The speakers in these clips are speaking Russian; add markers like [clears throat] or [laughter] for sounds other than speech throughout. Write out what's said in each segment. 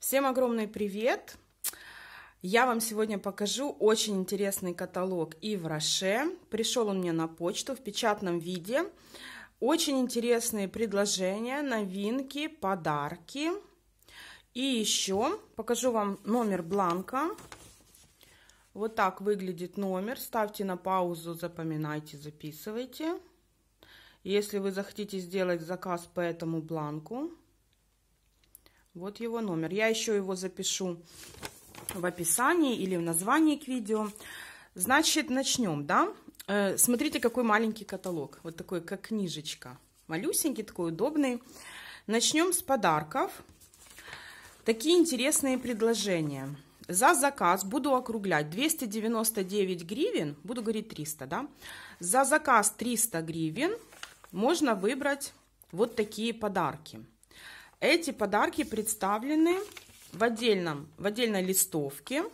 Всем огромный привет! Я вам сегодня покажу очень интересный каталог и Роше. Пришел он мне на почту в печатном виде. Очень интересные предложения, новинки, подарки. И еще покажу вам номер бланка. Вот так выглядит номер. Ставьте на паузу, запоминайте, записывайте. Если вы захотите сделать заказ по этому бланку, вот его номер. Я еще его запишу в описании или в названии к видео. Значит, начнем, да? Э, смотрите, какой маленький каталог. Вот такой, как книжечка. Малюсенький, такой удобный. Начнем с подарков. Такие интересные предложения. За заказ буду округлять 299 гривен, буду говорить 300, да? За заказ 300 гривен можно выбрать вот такие подарки. Эти подарки представлены в, отдельном, в отдельной листовке.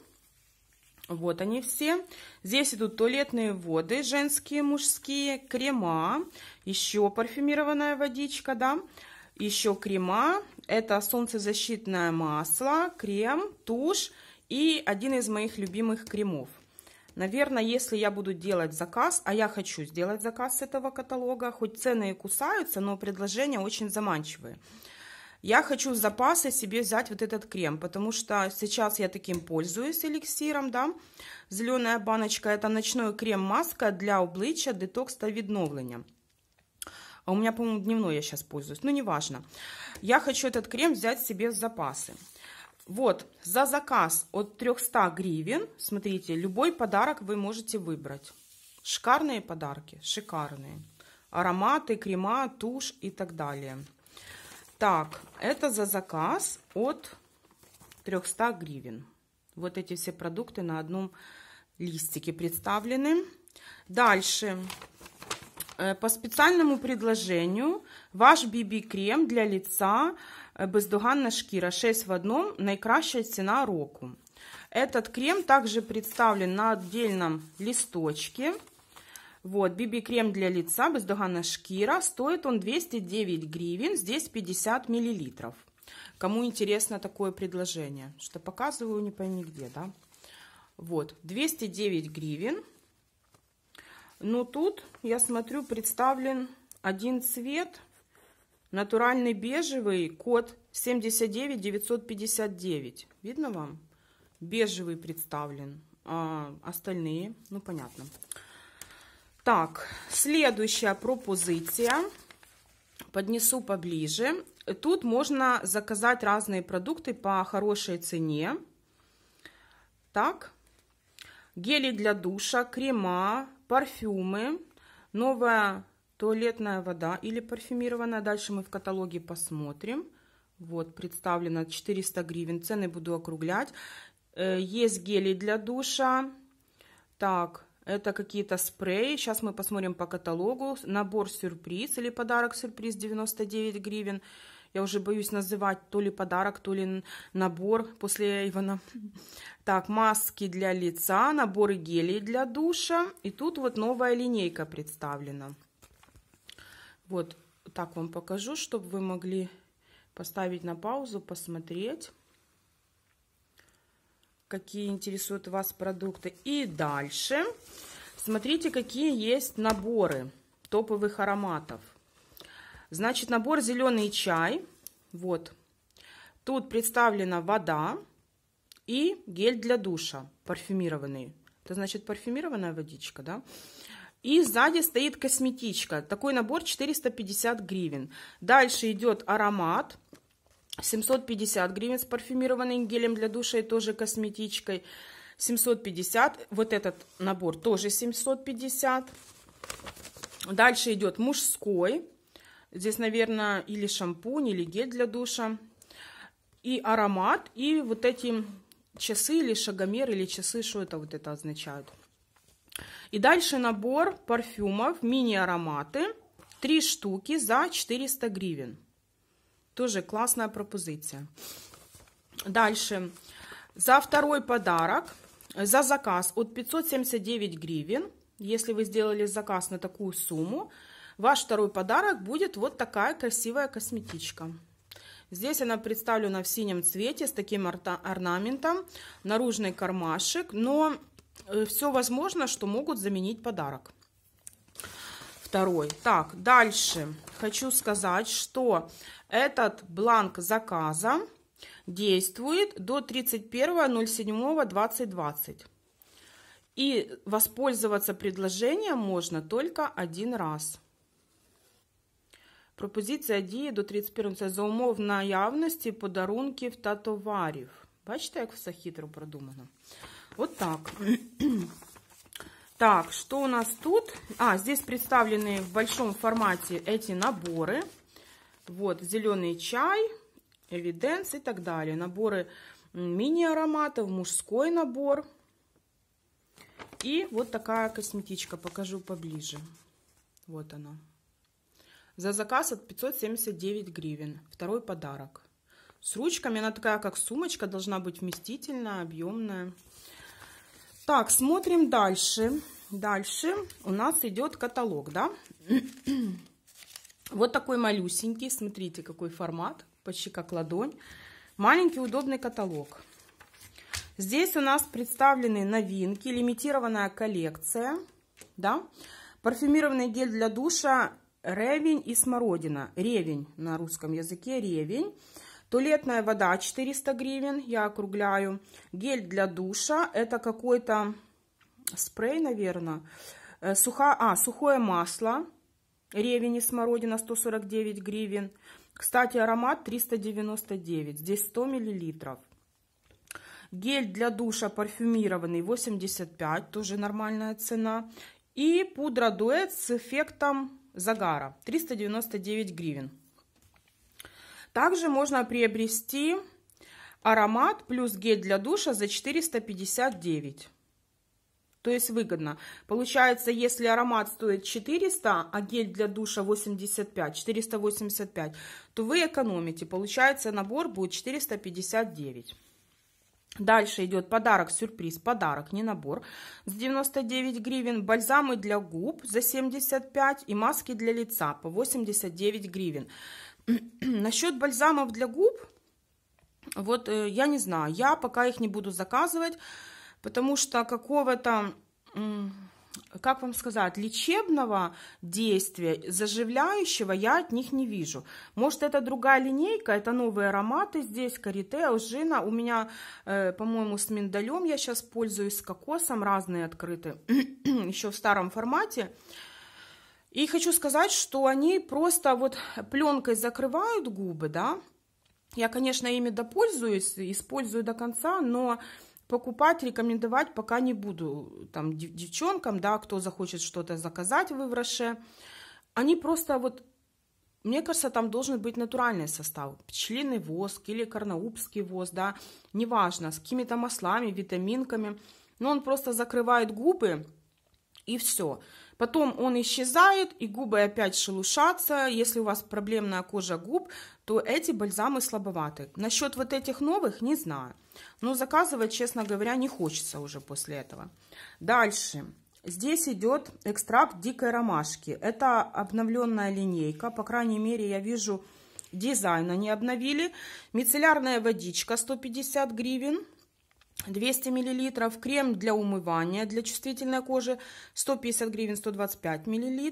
Вот они все. Здесь идут туалетные воды, женские, мужские, крема, еще парфюмированная водичка, да, еще крема, это солнцезащитное масло, крем, тушь и один из моих любимых кремов. Наверное, если я буду делать заказ, а я хочу сделать заказ с этого каталога, хоть цены и кусаются, но предложения очень заманчивые. Я хочу с запаса себе взять вот этот крем, потому что сейчас я таким пользуюсь эликсиром, да. Зеленая баночка – это ночной крем-маска для обличия, детокс та відновлення. А у меня, по-моему, дневной я сейчас пользуюсь, но ну, неважно. Я хочу этот крем взять себе в запасы. Вот, за заказ от 300 гривен, смотрите, любой подарок вы можете выбрать. Шикарные подарки, шикарные. Ароматы, крема, тушь и так далее. Так, это за заказ от 300 гривен. Вот эти все продукты на одном листике представлены. Дальше. Э, по специальному предложению ваш BB-крем для лица э, бездоганна шкіра 6 в 1, найкраща ціна року. Этот крем также представлен на отдельном листочке. Вот, BB-крем для лица, бездоганная шкира. Стоит он 209 гривен, здесь 50 миллилитров. Кому интересно такое предложение, что показываю не пойми где, да? Вот, 209 гривен. Но тут, я смотрю, представлен один цвет, натуральный бежевый, код 79959. Видно вам? Бежевый представлен, а остальные, ну понятно. Понятно. Так, следующая пропозиция. Поднесу поближе. Тут можно заказать разные продукты по хорошей цене. Так, гели для душа, крема, парфюмы, новая туалетная вода или парфюмированная. Дальше мы в каталоге посмотрим. Вот, представлено 400 гривен. Цены буду округлять. Э, есть гели для душа. Так, это какие-то спреи. Сейчас мы посмотрим по каталогу. Набор сюрприз или подарок-сюрприз 99 гривен. Я уже боюсь называть то ли подарок, то ли набор после Эйвона. Так, маски для лица, набор гелей для душа. И тут вот новая линейка представлена. Вот так вам покажу, чтобы вы могли поставить на паузу, посмотреть какие интересуют вас продукты. И дальше смотрите, какие есть наборы топовых ароматов. Значит, набор зеленый чай. Вот. Тут представлена вода и гель для душа парфюмированный. Это значит парфюмированная водичка, да? И сзади стоит косметичка. Такой набор 450 гривен. Дальше идет аромат 750 гривен с парфюмированным гелем для душа и тоже косметичкой. 750. Вот этот набор тоже 750. Дальше идет мужской. Здесь, наверное, или шампунь, или гель для душа. И аромат, и вот эти часы или шагомер, или часы, что это вот это означает. И дальше набор парфюмов, мини-ароматы. Три штуки за 400 гривен. Тоже классная пропозиция. Дальше. За второй подарок, за заказ от 579 гривен, если вы сделали заказ на такую сумму, ваш второй подарок будет вот такая красивая косметичка. Здесь она представлена в синем цвете с таким орнаментом, наружный кармашек, но э, все возможно, что могут заменить подарок. Второй. Так, дальше хочу сказать, что этот бланк заказа действует до 31.07.2020. И воспользоваться предложением можно только один раз. Пропозиция діє до 31 за умов наявності подарунків та товарів. Бачите, як все хитро продумано? От так. Так, что у нас тут? А, здесь представлены в большом формате эти наборы. Вот, зеленый чай, эвиденс и так далее. Наборы мини-ароматов, мужской набор. И вот такая косметичка, покажу поближе. Вот она. За заказ от 579 гривен. Второй подарок. С ручками она такая, как сумочка, должна быть вместительная, объемная. Так, смотрим дальше. Дальше у нас идет каталог, да? Вот такой малюсенький, смотрите, какой формат, почти как ладонь. Маленький удобный каталог. Здесь у нас представлены новинки, лимитированная коллекция, да? Парфюмированный гель для душа ревень и смородина. Ревень на русском языке, ревень. Туалетная вода 400 гривен, я округляю. Гель для душа, это какой-то спрей, наверное. Э, Суха, а, сухое масло, ревень и смородина 149 гривен. Кстати, аромат 399, здесь 100 миллилитров. Гель для душа парфюмированный 85, тоже нормальная цена. И пудра дуэт с эффектом загара 399 гривен. Также можно приобрести аромат плюс гель для душа за 459. То есть выгодно. Получается, если аромат стоит 400, а гель для душа 85, 485, то вы экономите. Получается, набор будет 459. Дальше идет подарок, сюрприз, подарок, не набор. С 99 гривен бальзамы для губ за 75 и маски для лица по 89 гривен. [clears throat] Насчет бальзамов для губ, вот э, я не знаю, я пока их не буду заказывать, потому что какого-то, как вам сказать, лечебного действия, заживляющего я от них не вижу. Может, это другая линейка, это новые ароматы здесь, карите, алжина. У меня, э, по-моему, с миндалем я сейчас пользуюсь, с кокосом разные открыты, [clears throat] еще в старом формате. И хочу сказать, что они просто вот пленкой закрывают губы, да. Я, конечно, ими допользуюсь, использую до конца, но покупать, рекомендовать пока не буду. Там девчонкам, да, кто захочет что-то заказать в Ивраше. Они просто вот, мне кажется, там должен быть натуральный состав. Пчелиный воск или карнаубский воск, да, неважно, с какими-то маслами, витаминками. Но он просто закрывает губы и Все. Потом он исчезает, и губы опять шелушатся. Если у вас проблемная кожа губ, то эти бальзамы слабоваты. Насчет вот этих новых не знаю. Но заказывать, честно говоря, не хочется уже после этого. Дальше. Здесь идет экстракт дикой ромашки. Это обновленная линейка. По крайней мере, я вижу, дизайн они обновили. Мицеллярная водичка 150 гривен. 200 мл, крем для умывания для чувствительной кожи 150 гривен 125 мл,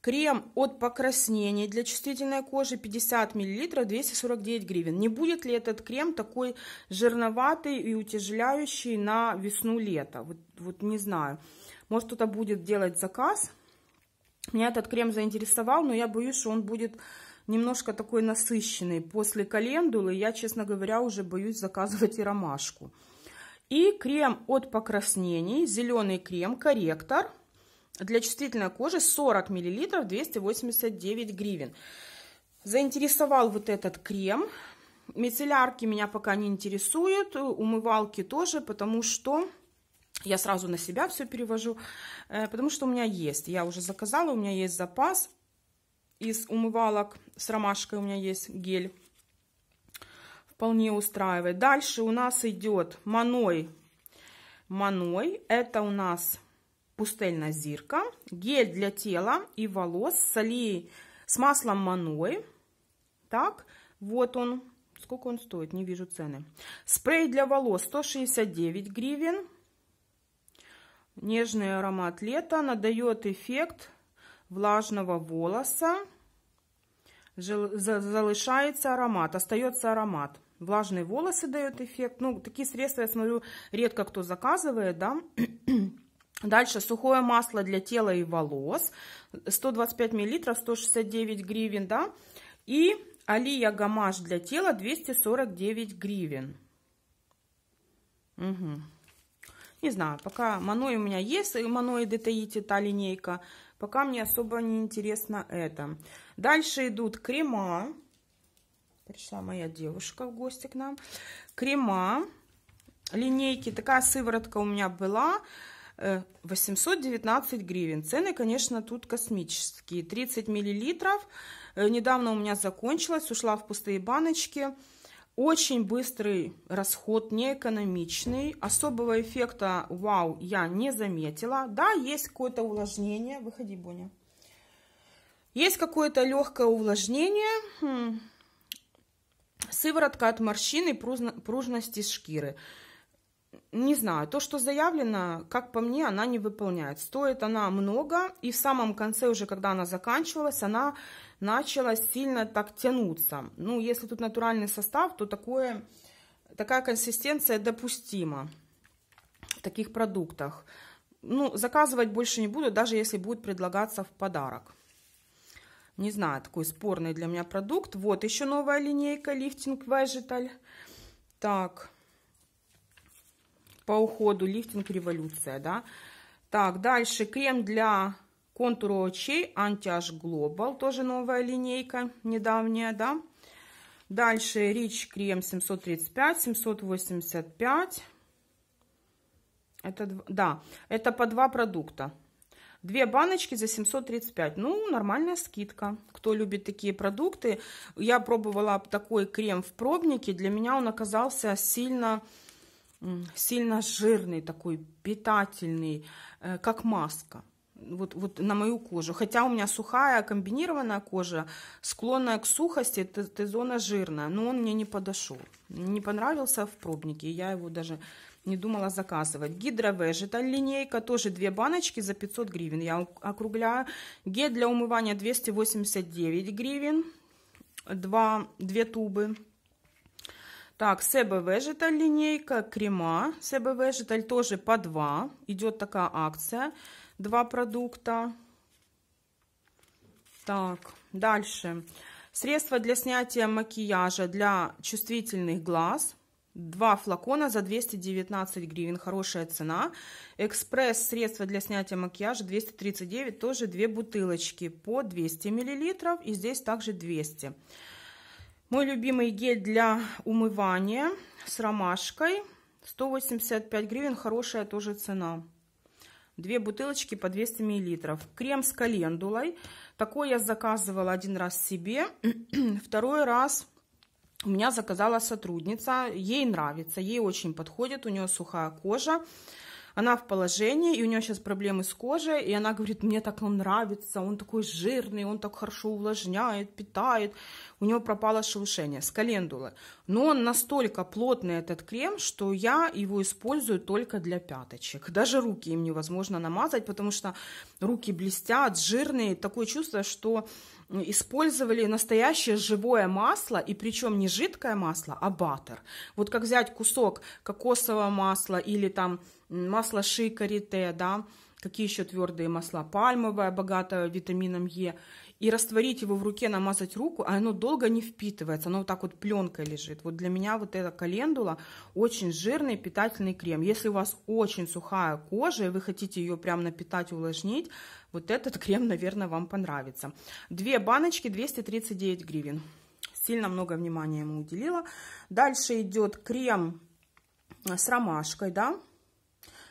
крем от покраснений для чувствительной кожи 50 мл 249 гривен. Не будет ли этот крем такой жирноватый и утяжеляющий на весну лето? Вот, вот не знаю. Может кто-то будет делать заказ. Меня этот крем заинтересовал, но я боюсь, что он будет немножко такой насыщенный. После календулы я, честно говоря, уже боюсь заказывать и ромашку. И крем от покраснений, зеленый крем, корректор для чувствительной кожи 40 мл 289 гривен. Заинтересовал вот этот крем. Мицеллярки меня пока не интересуют, умывалки тоже, потому что я сразу на себя все перевожу, э, потому что у меня есть. Я уже заказала, у меня есть запас из умывалок с ромашкой у меня есть гель вполне устраивает. Дальше у нас идет маной. Маной это у нас пустельная зирка, гель для тела и волос с алией, с маслом маной. Так, вот он. Сколько он стоит? Не вижу цены. Спрей для волос 169 гривен. Нежный аромат лета надает эффект влажного волоса. Залишается аромат, остается аромат. Влажные волосы дает эффект. Ну, такие средства, я смотрю, редко кто заказывает, да. [clears throat] Дальше сухое масло для тела и волос. 125 мл, 169 гривен, да. И Алия Гамаш для тела 249 гривен. Угу. Не знаю, пока маной у меня есть, и э, маной детаите та линейка. Пока мне особо не интересно это. Дальше идут крема пришла моя девушка в гости к нам. Крема, линейки, такая сыворотка у меня была, 819 э, гривен. Цены, конечно, тут космические. 30 миллилитров. Э, недавно у меня закончилась, ушла в пустые баночки. Очень быстрый расход, неэкономичный. Особого эффекта, вау, я не заметила. Да, есть какое-то увлажнение. Выходи, Боня. Есть какое-то легкое увлажнение. Хм. Сыворотка от морщины и пружности шкиры. Не знаю, то, что заявлено, как по мне, она не выполняет. Стоит она много, и в самом конце уже, когда она заканчивалась, она начала сильно так тянуться. Ну, если тут натуральный состав, то такое, такая консистенция допустима в таких продуктах. Ну, заказывать больше не буду, даже если будет предлагаться в подарок. Не знаю, такой спорный для меня продукт. Вот еще новая линейка лифтинг Vegetal. Так, по уходу лифтинг революция, да. Так, дальше крем для контура очей Антиаж Global, тоже новая линейка, недавняя, да. Дальше Рич крем 735, 785. Это, да, это по два продукта. Две баночки за 735. Ну, нормальная скидка. Кто любит такие продукты. Я пробовала такой крем в пробнике. Для меня он оказался сильно сильно жирный такой, питательный, э, как маска. Вот, вот на мою кожу. Хотя у меня сухая, комбинированная кожа, склонная к сухости, это, зона жирная. Но он мне не подошел. Не понравился в пробнике. Я его даже не думала заказывать. Гидро линейка, тоже две баночки за 500 гривен, я округляю. Гель для умывания 289 гривен, два, две тубы. Так, Себе Вежиталь линейка, крема Себе Вежиталь тоже по 2. Идет такая акция. Два продукта. Так, дальше. Средство для снятия макияжа для чувствительных глаз. Два флакона за 219 гривен, хорошая цена. Экспресс средство для снятия макияжа 239, тоже две бутылочки по 200 миллилитров. И здесь также 200. Мой любимый гель для умывания с ромашкой 185 гривен, хорошая тоже цена. Две бутылочки по 200 миллилитров. Крем с календулой. Такой я заказывала один раз себе, [clears throat] второй раз у меня заказала сотрудница, ей нравится, ей очень подходит, у нее сухая кожа, она в положении, и у нее сейчас проблемы с кожей, и она говорит, мне так он нравится, он такой жирный, он так хорошо увлажняет, питает, у него пропало шелушение, с календулы. Но он настолько плотный, этот крем, что я его использую только для пяточек. Даже руки им невозможно намазать, потому что руки блестят, жирные, такое чувство, что использовали настоящее живое масло, и причем не жидкое масло, а баттер. Вот как взять кусок кокосового масла или там масло шикарите, да, какие еще твердые масла, пальмовое, богатое витамином Е, и растворить его в руке, намазать руку, а оно долго не впитывается, оно вот так вот пленкой лежит. Вот для меня вот эта календула очень жирный питательный крем. Если у вас очень сухая кожа, и вы хотите ее прям напитать, увлажнить, вот этот крем, наверное, вам понравится. Две баночки 239 гривен. Сильно много внимания ему уделила. Дальше идет крем с ромашкой, да,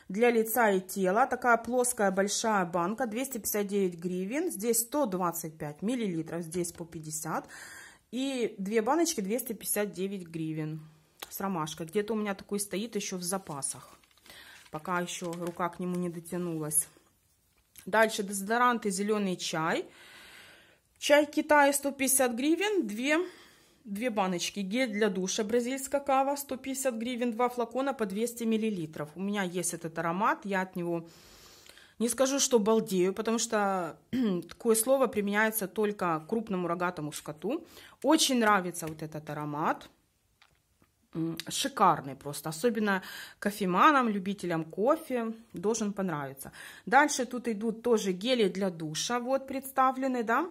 для лица и тела. Такая плоская большая банка, 259 гривен. Здесь 125 миллилитров, здесь по 50. И две баночки 259 гривен с ромашкой. Где-то у меня такой стоит еще в запасах. Пока еще рука к нему не дотянулась. Дальше дезодоранты зеленый чай. Чай Китая 150 гривен, 2 Две баночки. Гель для душа бразильская кава 150 гривен, два флакона по 200 миллилитров. У меня есть этот аромат, я от него не скажу, что балдею, потому что [clears throat] такое слово применяется только крупному рогатому скоту. Очень нравится вот этот аромат. Шикарный просто, особенно кофеманам, любителям кофе, должен понравиться. Дальше тут идут тоже гели для душа, вот представлены, да.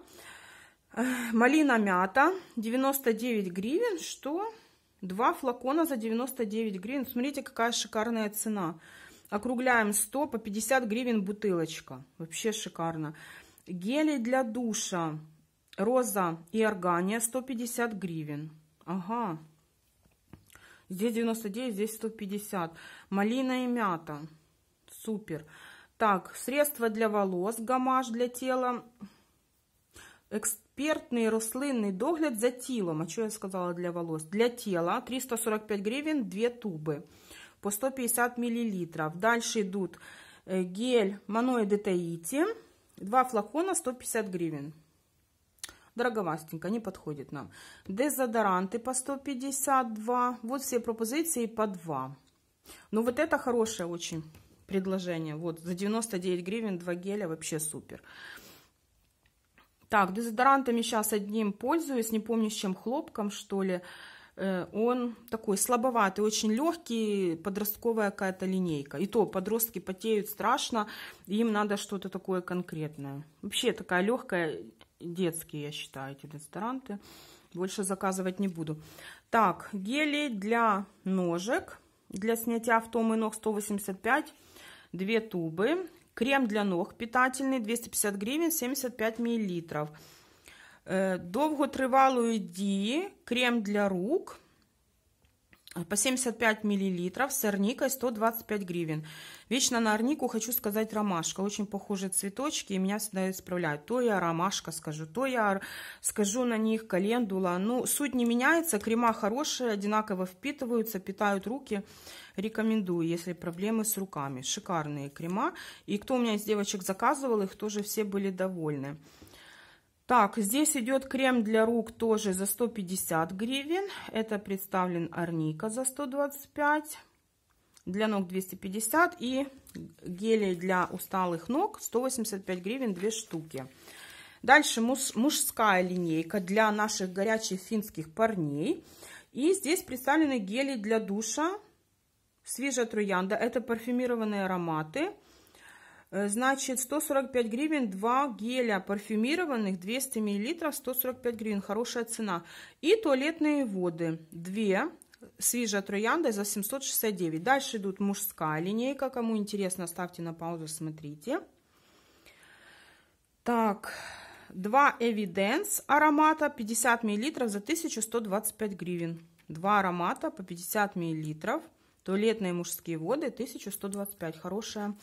Малина мята 99 гривен, что? Два флакона за 99 гривен. Смотрите, какая шикарная цена. Округляем 100 по 50 гривен бутылочка. Вообще шикарно. Гели для душа. Роза и органия 150 гривен. Ага. Здесь 99, здесь 150. Малина и мята. Супер. Так, средство для волос, гамаш для тела. Експертний рослинний догляд за телом. А что я сказала для волос? Для тела 345 гривен 2 тубы по 150 миллилитров. Дальше идут э, гель Маноїди Таїті. Два флакона 150 гривен. Дороговастенько, не подходит нам. Дезодоранты по 152. Вот все пропозиции по 2. Ну, вот это хорошее очень предложение. Вот, за 99 гривен 2 геля вообще супер. Так, дезодорантами сейчас одним пользуюсь, не помню, с чем хлопком, что ли. Э, он такой слабоватый, очень легкий, подростковая какая-то линейка. И то подростки потеют страшно, им надо что-то такое конкретное. Вообще такая легкая, детские, я считаю, эти дезодоранты. Больше заказывать не буду. Так, гели для ножек, для снятия в том ног 185, две тубы, Крем для ног питательный 250 гривен 75 миллилитров. Э, Довготривалої дії крем для рук. Э, по 75 миллилитров с арникой 125 гривен. Вечно на арнику хочу сказать ромашка. Очень похожие цветочки, и меня всегда исправляют. То я ромашка скажу, то я скажу на них календула. Ну, суть не меняется, крема хорошие, одинаково впитываются, питают руки. Рекомендую, если проблемы с руками. Шикарные крема. И кто у меня из девочек заказывал, их тоже все были довольны. Так, здесь идет крем для рук тоже за 150 гривен. Это представлен Арника за 125. Для ног 250 и гелей для усталых ног 185 гривен 2 штуки. Дальше муж, мужская линейка для наших горячих финских парней. И здесь представлены гели для душа. Свежая троянда. Это парфюмированные ароматы. Э, значит, 145 гривен, 2 геля парфюмированных, 200 миллилитров, 145 гривен, хорошая цена. И туалетные воды, 2, свежая троянда за 769. Дальше идут мужская линейка, кому интересно, ставьте на паузу, смотрите. Так, 2 Evidence аромата, 50 миллилитров за 1125 гривен. Два аромата по 50 миллилитров, туалетные мужские воды, 1125, хорошая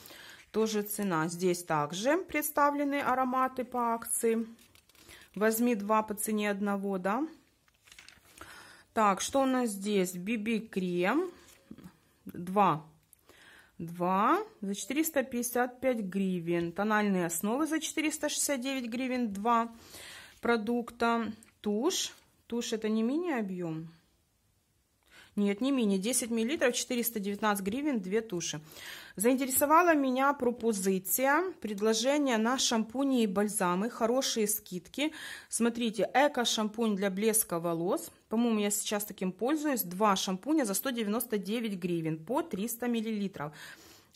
тоже цена. Здесь также представлены ароматы по акции. Возьми два по цене одного, да. Так, что у нас здесь? Биби-крем. Два. Два за 455 гривен. Тональные основы за 469 гривен. Два продукта. Тушь. Тушь это не мини-объем. Нет, не мини. 10 мл, 419 гривен, 2 туши. Заинтересовала меня пропозиция, предложение на шампуни и бальзамы, хорошие скидки. Смотрите, эко-шампунь для блеска волос. По-моему, я сейчас таким пользуюсь. Два шампуня за 199 гривен по 300 мл.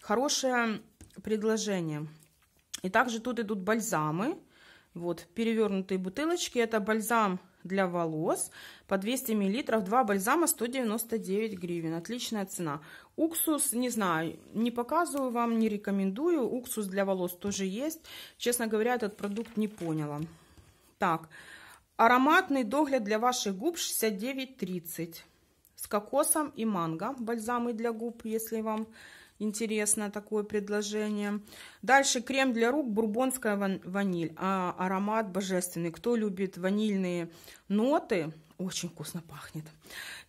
Хорошее предложение. И также тут идут бальзамы. Вот, перевернутые бутылочки. Это бальзам для волос по 200 мл, 2 бальзама 199 гривен. Отличная цена. Уксус, не знаю, не показываю вам, не рекомендую. Уксус для волос тоже есть. Честно говоря, этот продукт не поняла. Так, ароматный догляд для ваших губ 69,30 с кокосом и манго. Бальзамы для губ, если вам Интересно такое предложение. Дальше крем для рук бурбонская ваниль. А, аромат божественный. Кто любит ванильные ноты, очень вкусно пахнет.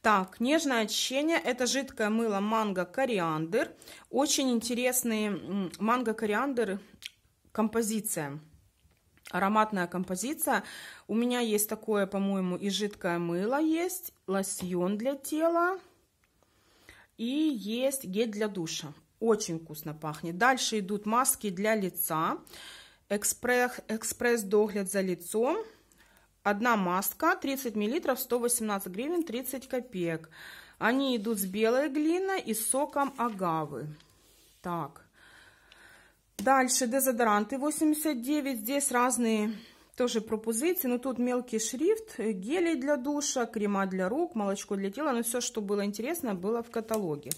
Так, нежное очищение. Это жидкое мыло манго-кориандр. Очень интересные манго-кориандр композиция ароматная композиция. У меня есть такое, по-моему, и жидкое мыло есть, лосьон для тела, и есть гель для душа. Очень вкусно пахнет. Дальше идут маски для лица. Экспресс, экспресс догляд за лицом. Одна маска 30 мл 118 гривен 30 копеек. Они идут с белой глиной и соком агавы. Так. Дальше дезодоранты 89. Здесь разные тоже пропозиции. но тут мелкий шрифт, э, гели для душа, крема для рук, молочко для тела. Но все, что было интересно, было в каталоге.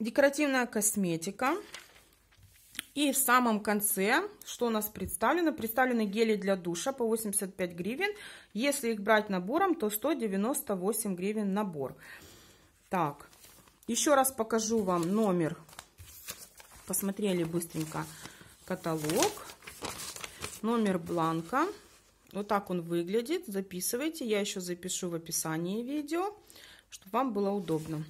Декоративная косметика. И в самом конце, что у нас представлено? Представлены гели для душа по 85 гривен. Если их брать набором, то 198 гривен набор. Так, еще раз покажу вам номер. Посмотрели быстренько каталог номер бланка. Вот так он выглядит. Записывайте. Я еще запишу в описании видео, чтобы вам было удобно.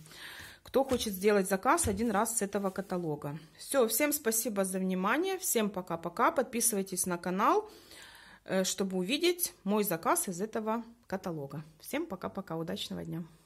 Кто хочет сделать заказ один раз с этого каталога. Все, всем спасибо за внимание. Всем пока-пока. Подписывайтесь на канал, э, чтобы увидеть мой заказ из этого каталога. Всем пока-пока. Удачного дня.